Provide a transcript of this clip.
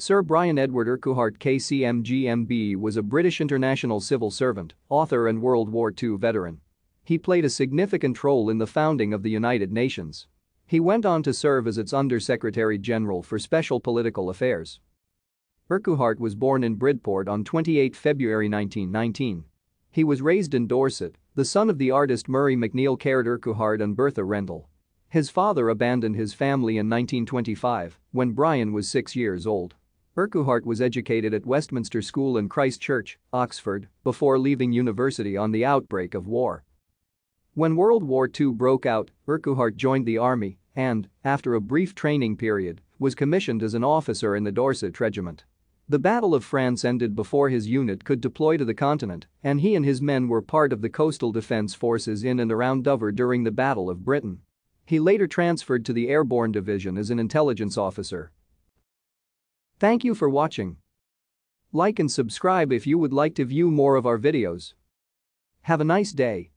Sir Brian Edward Urquhart KCMGMB was a British international civil servant, author and World War II veteran. He played a significant role in the founding of the United Nations. He went on to serve as its Undersecretary General for Special Political Affairs. Urquhart was born in Bridport on 28 February 1919. He was raised in Dorset, the son of the artist Murray McNeil Caird Urquhart and Bertha Rendell. His father abandoned his family in 1925 when Brian was six years old. Urquhart was educated at Westminster School and Christ Church, Oxford, before leaving university on the outbreak of war. When World War II broke out, Urquhart joined the army and, after a brief training period, was commissioned as an officer in the Dorset Regiment. The Battle of France ended before his unit could deploy to the continent, and he and his men were part of the coastal defense forces in and around Dover during the Battle of Britain. He later transferred to the Airborne Division as an intelligence officer Thank you for watching. Like and subscribe if you would like to view more of our videos. Have a nice day.